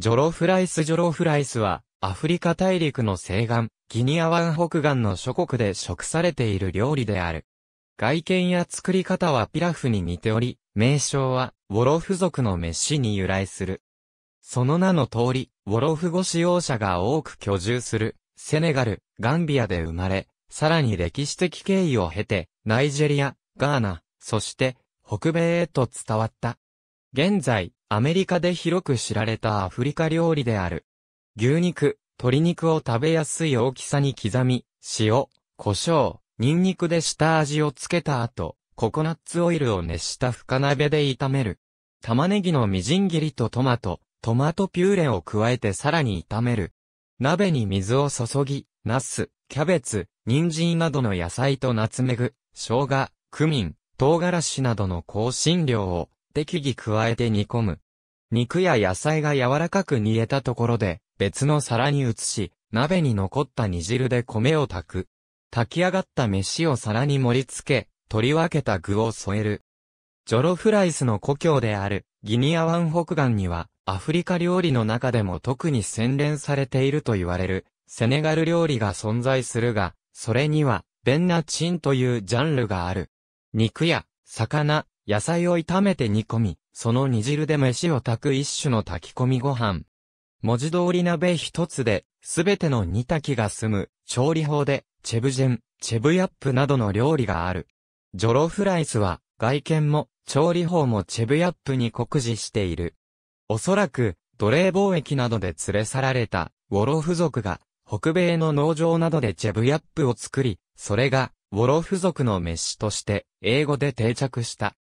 ジョロフライスジョロフライスは、アフリカ大陸の西岸、ギニア湾北岸の諸国で食されている料理である。外見や作り方はピラフに似ており、名称は、ウォロフ族の飯に由来する。その名の通り、ウォロフ語使用者が多く居住する、セネガル、ガンビアで生まれ、さらに歴史的経緯を経て、ナイジェリア、ガーナ、そして、北米へと伝わった。現在、アメリカで広く知られたアフリカ料理である。牛肉、鶏肉を食べやすい大きさに刻み、塩、胡椒、ニンニクで下味をつけた後、ココナッツオイルを熱した深鍋で炒める。玉ねぎのみじん切りとトマト、トマトピューレを加えてさらに炒める。鍋に水を注ぎ、ナス、キャベツ、人参などの野菜とナツメグ、生姜、クミン、唐辛子などの香辛料を適宜加えて煮込む。肉や野菜が柔らかく煮えたところで、別の皿に移し、鍋に残った煮汁で米を炊く。炊き上がった飯を皿に盛り付け、取り分けた具を添える。ジョロフライスの故郷であるギニア湾北岸には、アフリカ料理の中でも特に洗練されていると言われる、セネガル料理が存在するが、それには、ベンナチンというジャンルがある。肉や、魚、野菜を炒めて煮込み、その煮汁で飯を炊く一種の炊き込みご飯。文字通り鍋一つで、すべての煮炊きが済む、調理法で、チェブジェン、チェブヤップなどの料理がある。ジョロフライスは、外見も、調理法もチェブヤップに酷似している。おそらく、奴隷貿易などで連れ去られた、ウォロフ族が、北米の農場などでチェブヤップを作り、それが、ウォロフ族の飯として、英語で定着した。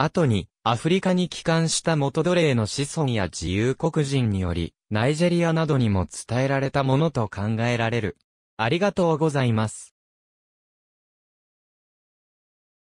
後に、アフリカに帰還した元奴隷の子孫や自由国人により、ナイジェリアなどにも伝えられたものと考えられる。ありがとうございます。